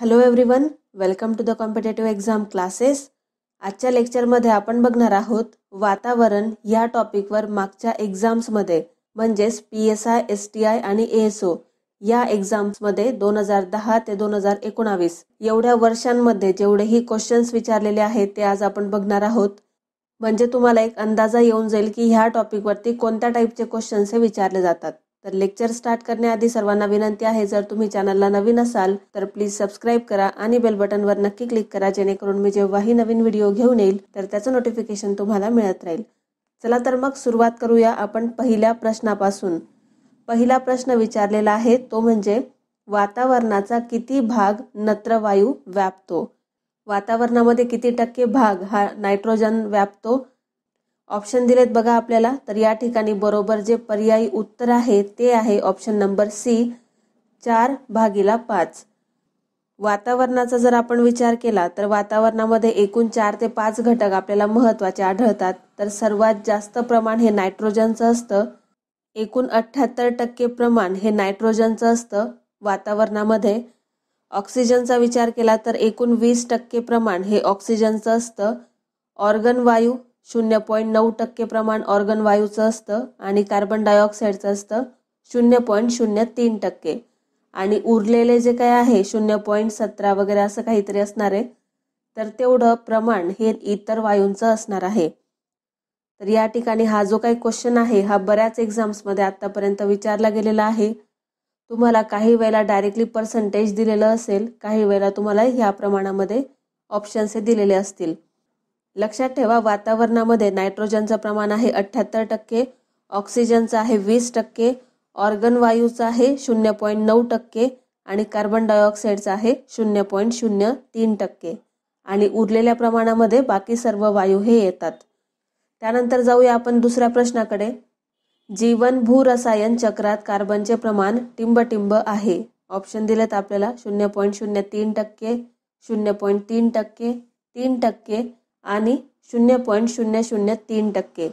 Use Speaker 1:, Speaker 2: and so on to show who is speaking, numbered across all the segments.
Speaker 1: hello one welcome to the competitive exam classes आजच्या लेक्चरमध्ये आपण बघणार आहोत वातावरण या टॉपिकवर मागच्या एक्झाम्समध्ये म्हणजेच P S I S T I आणि एएसओ या एक्झाम्समध्ये दोन हजार दहा ते दोन हजार एकोणावीस एवढ्या वर्षांमध्ये जेवढेही क्वेश्चन्स विचारलेले आहेत ते आज आपण बघणार आहोत म्हणजे तुम्हाला एक अंदाजा येऊन जाईल की ह्या टॉपिकवरती कोणत्या टाईपचे क्वेश्चन्स हे विचारले जातात तर लेक्चर स्टार्ट करण्याआधी सर्वांना विनंती आहे जर तुम्ही चॅनलला नवीन असाल तर प्लीज सबस्क्राईब करा आणि बेल बटनवर नक्की क्लिक करा जेणेकरून मी जेव्हाही नवीन व्हिडिओ घेऊन येईल तर त्याचं नोटिफिकेशन तुम्हाला मिळत राहील चला तर मग सुरुवात करूया आपण पहिल्या प्रश्नापासून पहिला प्रश्न विचारलेला आहे तो म्हणजे वातावरणाचा किती भाग नत्रवायू व्यापतो वातावरणामध्ये किती टक्के भाग हा नायट्रोजन व्यापतो ऑप्शन दिलेत बघा आपल्याला तर या ठिकाणी बरोबर जे पर्यायी उत्तर आहे ते आहे ऑप्शन नंबर सी चार भागीला पाच वातावरणाचा जर आपण विचार केला तर वातावरणामध्ये एकूण चार ते पाच घटक आपल्याला महत्त्वाचे आढळतात तर सर्वात जास्त प्रमाण हे नायट्रोजनचं असतं एकूण अठ्ठ्याहत्तर टक्के प्रमाण हे नायट्रोजनचं असतं वातावरणामध्ये ऑक्सिजनचा विचार केला तर एकूण वीस टक्के प्रमाण हे ऑक्सिजनचं असतं ऑर्गन वायू शून्य पॉईंट नऊ टक्के प्रमाण ऑर्गन वायूचं असतं आणि कार्बन डायऑक्साईडचं असतं शून्य पॉईंट शून्य तीन टक्के आणि उरलेले जे काही आहे शून्य पॉईंट सतरा वगैरे असं काहीतरी असणार आहे तर तेवढं प्रमाण हे इतर वायूंचं असणार आहे तर या ठिकाणी हा जो काही क्वेश्चन आहे हा बऱ्याच एक्झाम्समध्ये आत्तापर्यंत विचारला गेलेला आहे तुम्हाला काही वेळेला डायरेक्टली पर्सेंटेज दिलेलं असेल काही वेळेला तुम्हाला ह्या प्रमाणामध्ये ऑप्शन्स हे दिलेले असतील लक्षात ठेवा वातावरणामध्ये नायट्रोजनचं प्रमाण आहे अठ्ठ्याहत्तर टक्के ऑक्सिजनचं आहे वीस टक्के ऑर्गन वायूचं आहे शून्य पॉईंट नऊ टक्के आणि कार्बन डायऑक्साईडचं आहे शून्य पॉईंट शून्य तीन टक्के आणि उरलेल्या प्रमाणामध्ये बाकी सर्व वायू हे येतात त्यानंतर जाऊया आपण दुसऱ्या प्रश्नाकडे जीवन रसायन चक्रात कार्बनचे प्रमाण टिंबटिंब आहे ऑप्शन दिलेत आपल्याला शून्य पॉईंट शून्य तीन टक्के शून्य पॉईंट तीन टक्के तीन टक्के आणि शून्य पॉईंट शून्य शून्य तीन टक्के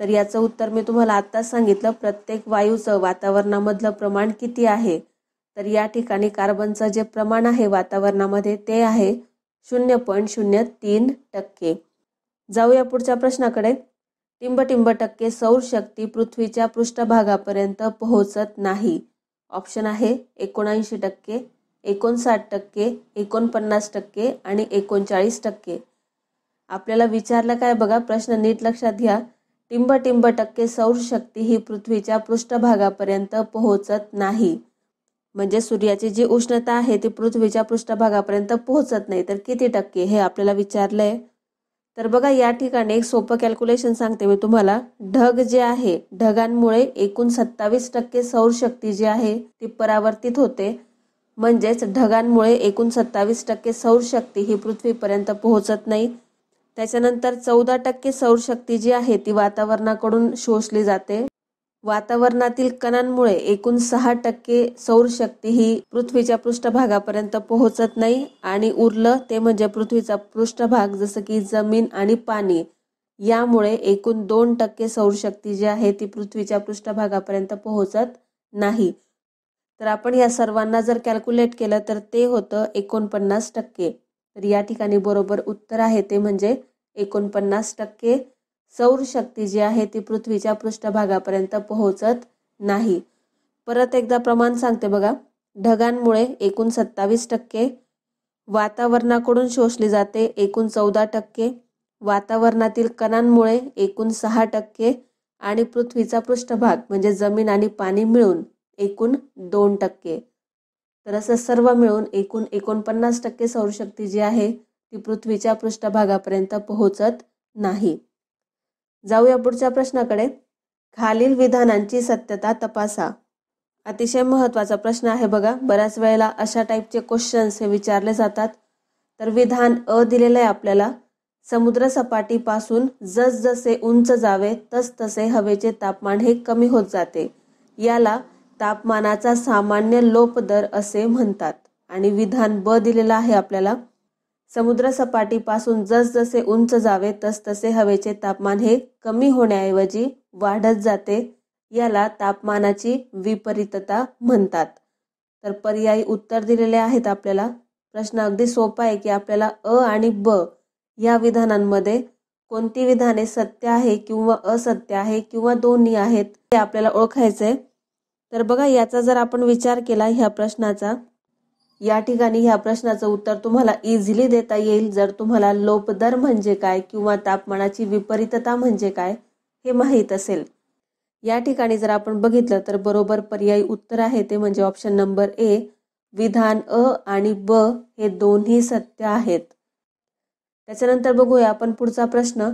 Speaker 1: तर याचं उत्तर मी तुम्हाला आत्ताच सांगितलं प्रत्येक वायूचं वातावरणामधलं प्रमाण किती आहे तर या ठिकाणी कार्बनचं जे प्रमाण आहे वातावरणामध्ये ते आहे शून्य पॉईंट शून्य तीन टक्के जाऊया पुढच्या प्रश्नाकडे टिंबटिंब टक्के सौरशक्ती पृथ्वीच्या पृष्ठभागापर्यंत पोहोचत नाही ऑप्शन आहे एकोणऐंशी टक्के एकोणसाठ टक्के एकोणपन्नास टक्के आणि एकोणचाळीस टक्के आपल्याला विचारलं काय बघा प्रश्न नीट लक्षात घ्या टिंब टिंब टक्के सौरशक्ती ही पृथ्वीच्या पृष्ठभागापर्यंत पोहोचत नाही म्हणजे सूर्याची जी उष्णता आहे ती पृथ्वीच्या पृष्ठभागापर्यंत पोहोचत नाही तर किती टक्के हे आपल्याला विचारलंय तर बघा या ठिकाणी एक सोपं कॅल्क्युलेशन सांगते मी तुम्हाला ढग जे आहे ढगांमुळे एकूण सत्तावीस टक्के सौरशक्ती जी आहे ती परावर्तित होते म्हणजेच ढगांमुळे एकूण सत्तावीस टक्के सौरशक्ती ही पृथ्वीपर्यंत पोहोचत नाही त्याच्यानंतर चौदा टक्के सौरशक्ती जी आहे ती वातावरणाकडून शोषली जाते वातावरणातील कणांमुळे एकूण सहा टक्के सौरशक्ती ही पृथ्वीच्या पृष्ठभागापर्यंत पोहोचत नाही आणि उरलं ते म्हणजे पृथ्वीचा पृष्ठभाग जसं की जमीन आणि पाणी यामुळे एकूण दोन टक्के सौरशक्ती जी आहे ती पृथ्वीच्या पृष्ठभागापर्यंत पोहोचत नाही तर आपण या सर्वांना जर कॅल्क्युलेट केलं तर ते होतं एकोणपन्नास टक्के तर या ठिकाणी बरोबर उत्तर आहे ते म्हणजे एकोणपन्नास टक्के सौरशक्ती जी आहे ती पृथ्वीच्या पृष्ठभागापर्यंत पोहोचत नाही परत एकदा प्रमाण सांगते बघा ढगांमुळे एकूण सत्तावीस टक्के वातावरणाकडून शोषली जाते एकूण चौदा टक्के वातावरणातील कणांमुळे एकूण सहा टक्के आणि पृथ्वीचा पृष्ठभाग म्हणजे जमीन आणि पाणी मिळून एकूण दोन टक्के तर असं सर्व मिळून एकूण एकोणपन्नास टक्के सौरशक्ती जी आहे ती पृथ्वीच्या पृष्ठभागापर्यंत पोहोचत नाही जाऊया पुढच्या प्रश्नाकडे खालील विधानांची सत्यता तपासा अतिशय महत्त्वाचा प्रश्न आहे बघा बऱ्याच वेळेला अशा टाईपचे क्वेश्चन्स हे विचारले जातात तर विधान अ दिलेलं आहे आपल्याला समुद्रसपाटीपासून जसजसे उंच जावे तसतसे हवेचे तापमान हे कमी होत जाते याला तापमानाचा सामान्य लोप दर असे म्हणतात आणि विधान ब दिलेलं आहे आपल्याला समुद्रसपाटीपासून जसजसे उंच जावे तसतसे हवेचे तापमान हे कमी होण्याऐवजी वाढत जाते याला तापमानाची विपरीतता म्हणतात तर पर्यायी उत्तर दिलेले आहेत आपल्याला प्रश्न अगदी सोपा आहे की आपल्याला अ आणि ब या विधानांमध्ये कोणती विधाने सत्य आहे किंवा असत्य आहे किंवा दोन्ही आहेत हे आपल्याला ओळखायचे तर बघा याचा जर आपण विचार केला ह्या प्रश्नाचा या ठिकाणी ह्या प्रश्नाचं उत्तर तुम्हाला इझिली देता येईल जर तुम्हाला लोप दर म्हणजे काय किंवा तापमानाची विपरीतता म्हणजे काय हे माहीत असेल या ठिकाणी जर आपण बघितलं तर बरोबर पर्यायी उत्तर आहे ते म्हणजे ऑप्शन नंबर ए विधान अ आणि ब हे दोन्ही सत्य आहेत त्याच्यानंतर बघूया आपण पुढचा प्रश्न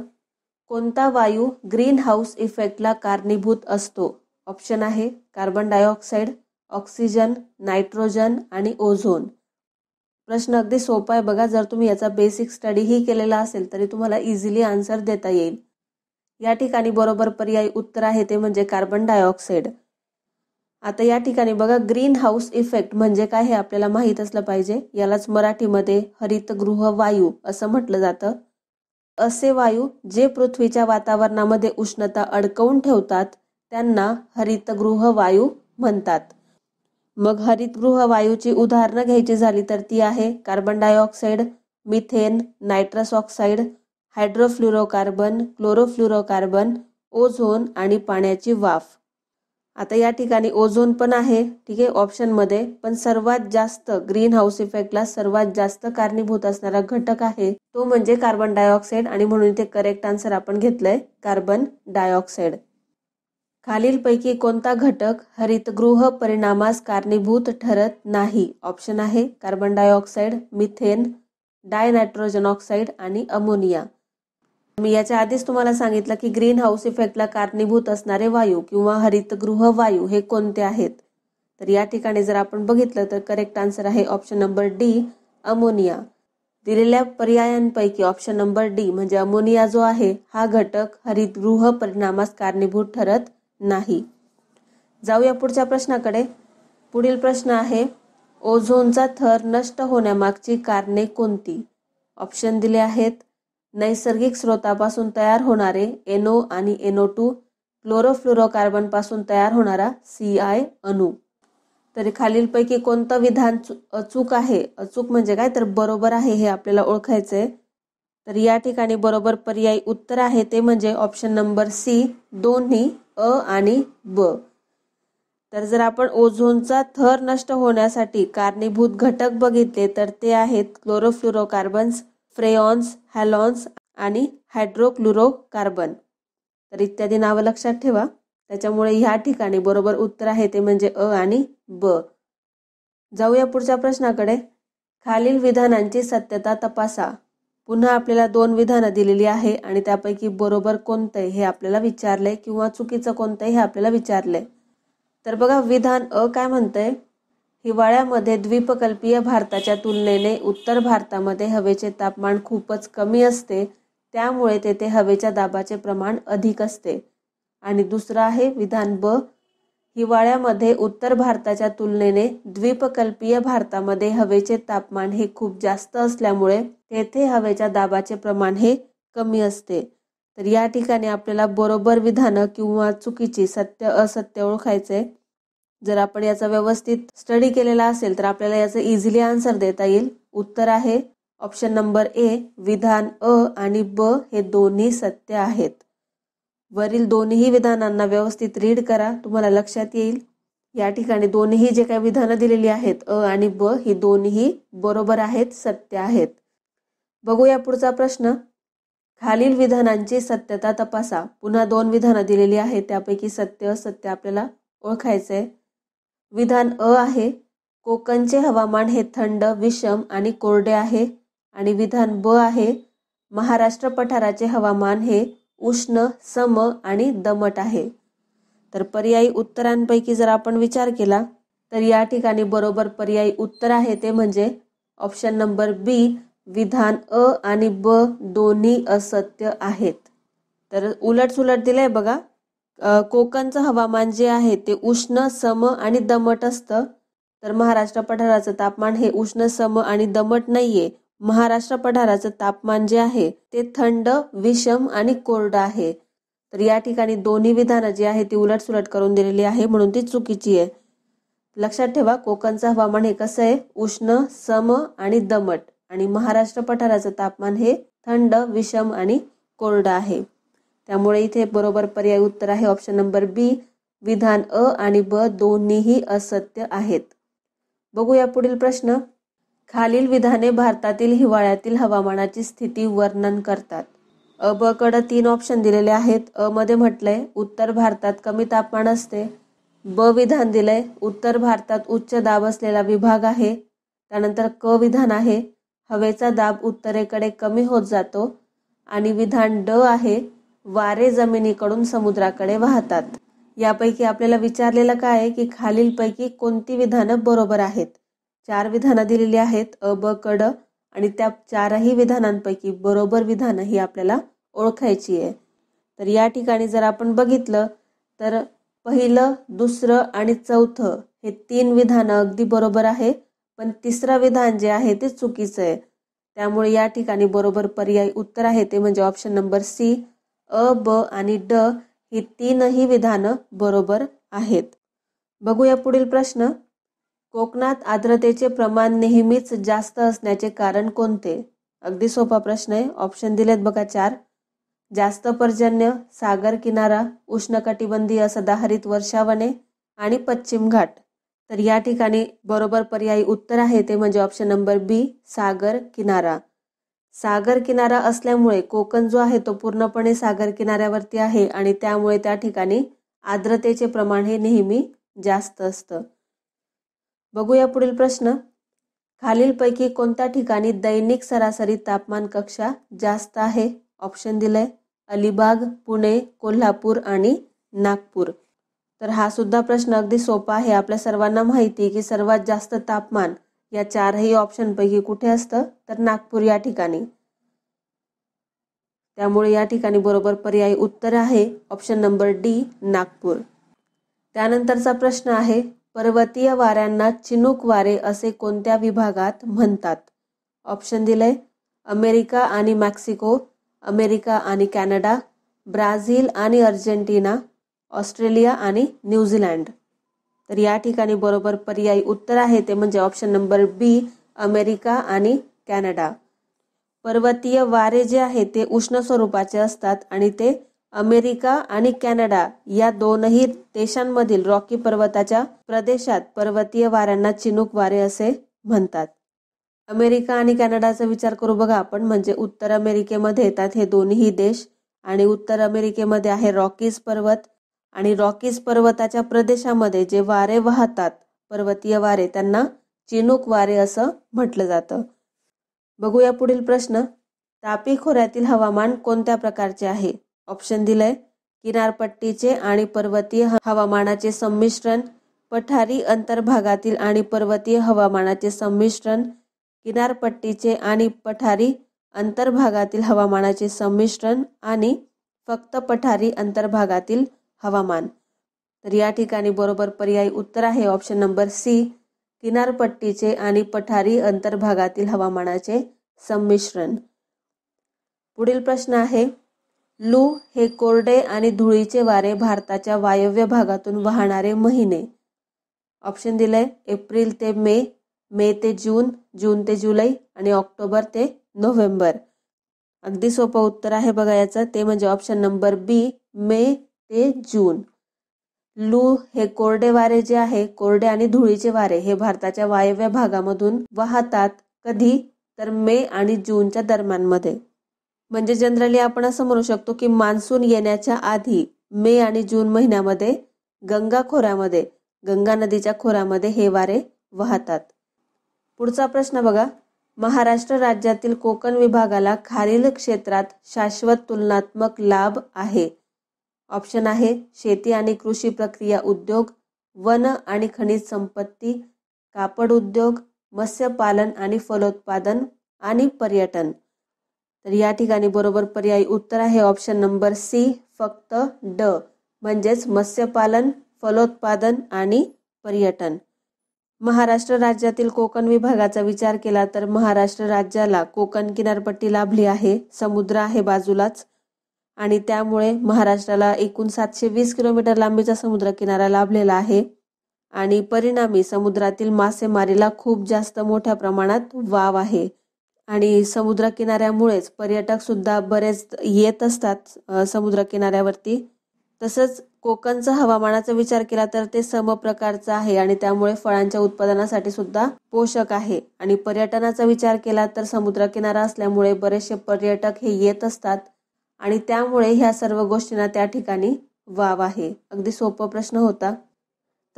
Speaker 1: कोणता वायू ग्रीन हाऊस इफेक्टला कारणीभूत असतो ऑप्शन आहे कार्बन डायऑक्साईड ऑक्सिजन नायट्रोजन आणि ओझोन प्रश्न अगदी सोपा आहे बघा जर तुम्ही याचा बेसिक स्टडीही केलेला असेल तरी तुम्हाला इझिली आन्सर देता येईल या ठिकाणी बरोबर पर्यायी उत्तर आहे ते म्हणजे कार्बन डायऑक्साईड आता या ठिकाणी बघा ग्रीन हाऊस इफेक्ट म्हणजे काय हे आपल्याला माहीत असलं पाहिजे यालाच मराठीमध्ये हरितगृह वायू असं म्हटलं जातं असे वायू जे पृथ्वीच्या वातावरणामध्ये उष्णता अडकवून ठेवतात त्यांना हरितगृह वायू म्हणतात मग हरितगृह वायूची उदाहरणं घ्यायची झाली तर ती आहे carbon dioxide methane nitrous oxide hydrofluorocarbon chlorofluorocarbon ozone आणि पाण्याची वाफ आता या ठिकाणी ओझोन पण आहे ठीक आहे ऑप्शनमध्ये पण सर्वात जास्त ग्रीन हाऊस इफेक्टला सर्वात जास्त कारणीभूत असणारा घटक आहे तो म्हणजे कार्बन डायऑक्साईड आणि म्हणून इथे करेक्ट आन्सर आपण घेतलंय कार्बन डायऑक्साईड खालीलपैकी कोणता घटक हरितगृह परिणामास कारणीभूत ठरत नाही ऑप्शन आहे carbon dioxide methane dinitrogen oxide आणि अमोनिया मी याच्या आधीच तुम्हाला सांगितलं की ग्रीन हाऊस इफेक्टला कारणीभूत असणारे वायू किंवा हरितगृह वायू हे कोणते आहेत तर या ठिकाणी जर आपण बघितलं तर करेक्ट आन्सर आहे ऑप्शन नंबर डी अमोनिया दिलेल्या पर्यायांपैकी ऑप्शन नंबर डी म्हणजे अमोनिया जो आहे हा घटक हरितगृह परिणामास कारणीभूत ठरत नाही जाऊया पुढच्या प्रश्नाकडे पुढील प्रश्न आहे ओझोनचा थर नष्ट होण्यामागची कारणे कोणती ऑप्शन दिले आहेत नैसर्गिक स्रोतापासून तयार होणारे एनो आणि एनो टू पासून तयार होणारा सी आय अनु तर खालीलपैकी कोणतं विधान अचूक आहे अचूक म्हणजे काय तर बरोबर आहे हे आपल्याला ओळखायचं आहे तर या ठिकाणी बरोबर पर्यायी उत्तर आहे ते म्हणजे ऑप्शन नंबर सी दोन्ही अ आणि ब तर जर आपण ओझोनचा थर नष्ट होण्यासाठी कारणीभूत घटक बघितले तर ते आहेत क्लोरोफ्लोरोकार्बन्स फ्रेऑन्स हॅलॉन्स आणि कार्बन तर इत्यादी नावं लक्षात ठेवा त्याच्यामुळे ह्या ठिकाणी बरोबर उत्तर आहे ते म्हणजे अ आणि ब जाऊया पुढच्या प्रश्नाकडे खालील विधानांची सत्यता तपासा पुन्हा आपल्याला दोन विधानं दिलेली आहे आणि त्यापैकी बरोबर कोणतं हे आपल्याला विचारलंय किंवा चुकीचं कोणतं हे आपल्याला विचारलंय तर बघा विधान अ काय म्हणतंय हिवाळ्यामध्ये द्विपकल्पीय भारताच्या तुलनेने उत्तर भारतामध्ये हवेचे तापमान खूपच कमी असते त्यामुळे तेथे हवेच्या दाबाचे प्रमाण अधिक असते आणि दुसरं आहे विधान ब हिवाळ्यामध्ये उत्तर भारताच्या तुलनेने द्विपकल्पीय भारतामध्ये हवेचे तापमान हे खूप जास्त असल्यामुळे तेथे हवेच्या दाबाचे प्रमाण हे कमी असते तर या ठिकाणी आपल्याला बरोबर विधानं किंवा चुकीची सत्य असत्य ओळखायचे जर आपण याचा व्यवस्थित स्टडी केलेला असेल तर आपल्याला याचं इझिली आन्सर देता येईल उत्तर आहे ऑप्शन नंबर ए विधान अ आणि ब हे दोन्ही सत्य आहेत वरील दोन्ही विधानांना व्यवस्थित रीड करा तुम्हाला लक्षात येईल या ठिकाणी दोन्ही जे काही विधानं दिलेली आहेत अ आणि ब ही दोन्ही बरोबर आहेत सत्य आहेत बघूया पुढचा प्रश्न खालील विधानांची सत्यता तपासा पुन्हा दोन विधानं दिलेली आहेत त्यापैकी सत्य असत्य आपल्याला ओळखायचं आहे विधान अ आहे कोकणचे हवामान हे थंड विषम आणि कोरडे आहे आणि विधान ब आहे महाराष्ट्र पठाराचे हवामान हे उष्ण सम आणि दमट आहे तर पर्यायी उत्तरांपैकी जर आपण विचार केला तर या ठिकाणी बरोबर पर्यायी उत्तर आहे ते म्हणजे ऑप्शन नंबर बी विधान अ आणि ब दोन्ही असत्य आहेत तर उलटसुलट दिलं आहे बघा कोकणचं हवामान जे आहे ते उष्ण सम आणि दमट असतं तर महाराष्ट्र पठाराचं तापमान हे उष्ण सम आणि दमट नाहीये महाराष्ट्र पठाराचं तापमान जे आहे ते थंड विषम आणि कोरडं आहे तर या ठिकाणी दोन्ही विधानं जी आहे ती उलटसुलट करून दिलेली आहे म्हणून ती चुकीची आहे लक्षात ठेवा कोकणचं हवामान हे कसं आहे उष्ण सम आणि दमट आणि महाराष्ट्र पठाराचं तापमान हे थंड विषम आणि कोरडं आहे त्यामुळे इथे बरोबर पर्याय उत्तर आहे ऑप्शन नंबर बी विधान अ आणि ब दोन्हीही असत्य आहेत बघूया पुढील प्रश्न खालील विधाने भारतातील हिवाळ्यातील हवामानाची स्थिती वर्णन करतात अ ब कडे तीन ऑप्शन दिलेले आहेत अ मध्ये म्हटलंय उत्तर भारतात कमी तापमान असते ब विधान दिलंय उत्तर भारतात उच्च दाब असलेला विभाग आहे त्यानंतर क विधान आहे हवेचा दाब उत्तरेकडे कमी होत जातो आणि विधान ड आहे वारे जमिनीकडून समुद्राकडे वाहतात यापैकी आपल्याला विचारलेलं काय आहे की खालीलपैकी कोणती विधानं बरोबर आहेत चार विधानं दिलेली आहेत अ ब कड आणि त्या चारही विधानांपैकी बरोबर विधानं ही आपल्याला ओळखायची आहे तर या ठिकाणी जर आपण बघितलं तर पहिलं दुसरं आणि चौथं हे तीन विधानं अगदी बरोबर आहे पण तिसरं विधान जे आहे ते चुकीचं आहे त्यामुळे या ठिकाणी बरोबर पर्याय उत्तर आहे ते म्हणजे ऑप्शन नंबर सी अ ब आणि ड ही तीनही विधानं बरोबर आहेत बघूया पुढील प्रश्न कोकणात आर्द्रतेचे प्रमाण नेहमीच जास्त असण्याचे कारण कोणते अगदी सोपा प्रश्न आहे ऑप्शन दिलेत बघा चार जास्त पर्जन्य सागर किनारा उष्णकटिबंधीय सदाहरित वर्षावने आणि पश्चिम घाट तर या ठिकाणी बरोबर पर्यायी उत्तर आहे ते म्हणजे ऑप्शन नंबर बी सागर किनारा सागर किनारा असल्यामुळे कोकण जो आहे तो पूर्णपणे सागर किनाऱ्यावरती आहे आणि त्यामुळे त्या ठिकाणी आर्द्रतेचे प्रमाण हे नेहमी जास्त असतं बघूया पुढील प्रश्न खालीलपैकी कोणत्या ठिकाणी दैनिक सरासरी तापमान कक्षा जास्त आहे ऑप्शन दिलंय अलिबाग पुणे कोल्हापूर आणि नागपूर तर हा सुद्धा प्रश्न अगदी सोपा आहे आपल्या सर्वांना माहिती आहे की सर्वात जास्त तापमान या चारही ऑप्शनपैकी कुठे असतं तर नागपूर या ठिकाणी त्यामुळे या ठिकाणी बरोबर पर्याय उत्तर आहे ऑप्शन नंबर डी नागपूर त्यानंतरचा प्रश्न आहे पर्वतीय वाऱ्यांना चिनूक वारे असे कोणत्या विभागात म्हणतात ऑप्शन दिलंय अमेरिका आणि मेक्सिको अमेरिका आणि कॅनडा ब्राझील आणि अर्जेंटिना ऑस्ट्रेलिया आणि न्यूझीलँड तर या ठिकाणी बरोबर पर्यायी उत्तर आहे ते म्हणजे ऑप्शन नंबर बी अमेरिका आणि कॅनडा पर्वतीय वारे जे आहे ते उष्ण स्वरूपाचे असतात आणि ते अमेरिका आणि कॅनडा या दोनही देशांमधील रॉकी पर्वताच्या प्रदेशात पर्वतीय वाऱ्यांना चिनूक वारे असे म्हणतात अमेरिका आणि कॅनडाचा विचार करू बघा आपण म्हणजे उत्तर अमेरिकेमध्ये येतात हे दोन्ही देश आणि उत्तर अमेरिकेमध्ये आहे रॉकीज पर्वत आणि रॉकीज पर्वताच्या प्रदेशामध्ये जे वारे वाहतात पर्वतीय वारे त्यांना चिनूक वारे असं म्हटलं जातं बघूया पुढील प्रश्न तापी खोऱ्यातील हवामान कोणत्या प्रकारचे आहे ऑप्शन दिलंय किनारपट्टीचे आणि पर्वतीय हवामानाचे संमिश्रण पठारी अंतर्भागातील आणि पर्वतीय हवामानाचे संमिश्रण किनारपट्टीचे आणि पठारी अंतर्भागातील हवामानाचे संमिश्रण आणि फक्त पठारी अंतर्भागातील हवामान तर या ठिकाणी बरोबर पर्याय उत्तर आहे ऑप्शन नंबर सी किनारपट्टीचे आणि पठारी अंतर्भागातील हवामानाचे संमिश्रण पुढील प्रश्न आहे लू हे कोरडे आणि धुळीचे वारे भारताच्या वायव्य भागातून वाहणारे महिने ऑप्शन दिले एप्रिल ते मे मे ते जून जून ते जुलै आणि ऑक्टोबर ते नोव्हेंबर अगदी सोपं उत्तर आहे बघा याचं ते म्हणजे ऑप्शन नंबर बी मे ते जून लू हे कोरडे वारे जे आहे कोरडे आणि धुळीचे वारे हे भारताच्या वायव्य भागामधून वाहतात कधी तर मे आणि जूनच्या दरम्यानमध्ये म्हणजे जनरली आपण असं म्हणू शकतो की मान्सून येण्याच्या आधी मे आणि जून महिन्यामध्ये गंगा खोऱ्यामध्ये गंगा नदीच्या खोऱ्यामध्ये हे वारे वाहतात पुढचा प्रश्न बघा महाराष्ट्र राज्यातील कोकण विभागाला खालील क्षेत्रात शाश्वत तुलनात्मक लाभ आहे ऑप्शन आहे शेती आणि कृषी प्रक्रिया उद्योग वन आणि खनिज संपत्ती कापड उद्योग मत्स्यपालन आणि फलोत्पादन आणि पर्यटन तर या ठिकाणी बरोबर पर्यायी उत्तर आहे ऑप्शन नंबर सी फक्त ड म्हणजेच मत्स्यपालन फलोत्पादन आणि पर्यटन महाराष्ट्र राज्यातील कोकण विभागाचा विचार केला तर महाराष्ट्र राज्याला कोकण किनारपट्टी लाभली आहे समुद्र आहे बाजूलाच आणि त्यामुळे महाराष्ट्राला एकूण सातशे वीस किलोमीटर लांबीचा समुद्रकिनारा लाभलेला आहे आणि परिणामी समुद्रातील मासेमारीला खूप जास्त मोठ्या प्रमाणात वाव आहे आणि समुद्रकिनाऱ्यामुळेच पर्यटक सुद्धा बरेच येत असतात किनाऱ्यावरती तसंच कोकणचं हवामानाचा विचार केला तर ते समप्रकारचं आहे आणि त्यामुळे फळांच्या उत्पादनासाठी सुद्धा पोषक आहे आणि पर्यटनाचा विचार केला तर समुद्रकिनारा असल्यामुळे बरेचसे पर्यटक हे येत असतात आणि त्यामुळे ह्या सर्व गोष्टींना त्या ठिकाणी वाव आहे अगदी सोपा प्रश्न होता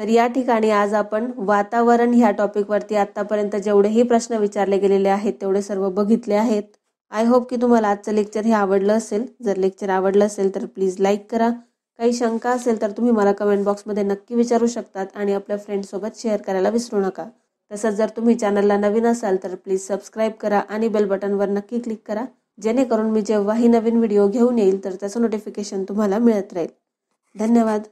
Speaker 1: तर या ठिकाणी आज आपण वातावरण ह्या टॉपिकवरती आत्तापर्यंत जेवढेही प्रश्न विचारले गेलेले आहेत तेवढे सर्व बघितले आहेत आय होप की तुम्हाला आजचं लेक्चर हे आवडलं असेल जर लेक्चर आवडलं असेल तर प्लीज लाईक करा काही शंका असेल तर तुम्ही मला कमेंट बॉक्समध्ये नक्की विचारू शकतात आणि आपल्या फ्रेंडसोबत शेअर करायला विसरू नका तसंच जर तुम्ही चॅनलला नवीन असाल तर प्लीज सबस्क्राईब करा आणि बेल बटनवर नक्की क्लिक करा जेणेकरून मी जेव्हाही नवीन व्हिडिओ घेऊन येईल तर त्याचं नोटिफिकेशन तुम्हाला मिळत राहील धन्यवाद